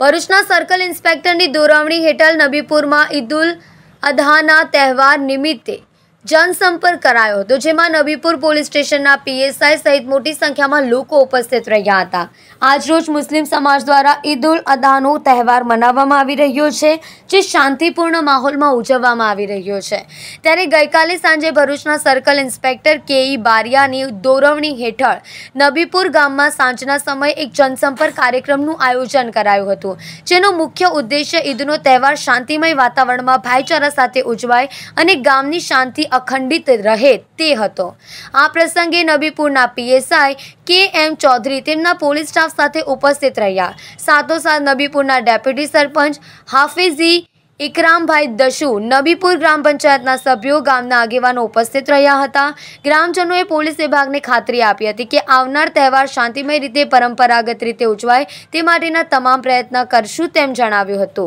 ભરૂચના સર્કલ ઇન્સ્પેક્ટરની દોરવણી હેઠળ નબીપુરમાં ઈદુલ અધાના તહેવાર નિમિત્તે જનસંપર્ક કરાયો હતો જેમાં નબીપુર પોલીસ સ્ટેશનના પીએસઆઈ સહિત મોટી સંખ્યામાં લોકો ઉપસ્થિત રહ્યા હતા આજરોજ મુસ્લિમ સમાજ દ્વારા ઈદ ઉલ અદાનો તહેવાર મનાવવામાં આવી રહ્યો છે જે શાંતિપૂર્ણ માહોલમાં ઉજવવામાં આવી રહ્યો છે ત્યારે ગઈકાલે સાંજે ભરૂચના સર્કલ ઇન્સ્પેક્ટર કે ઈ બારિયાની દોરવણી હેઠળ નબીપુર ગામમાં સાંજના સમયે એક જનસંપર્ક કાર્યક્રમનું આયોજન કરાયું હતું જેનો મુખ્ય ઉદ્દેશ્ય ઈદનો તહેવાર શાંતિમય વાતાવરણમાં ભાઈચારા સાથે ઉજવાય અને ગામની શાંતિ અખંડિત રહે તે હતો આ પ્રસંગે નબીપુરના પીએસઆઈ કે એમ ચૌધરી તેમના પોલીસ સ્ટાફ સાથે ઉપસ્થિત રહ્યા સાથોસાથ નબીપુરના ડેપ્યુટી સરપંચ હાફિઝી ઇકરામભાઈ દશુ નબીપુર ગ્રામ પંચાયતના સભ્યો ગામના આગેવાનો ઉપસ્થિત રહ્યા હતા ગ્રામજનોએ પોલીસ વિભાગને ખાતરી આપી હતી કે આવનાર તહેવાર શાંતિમય રીતે પરંપરાગત રીતે ઉજવાય તે માટેના તમામ પ્રયત્ન કરશું તેમ જણાવ્યું હતું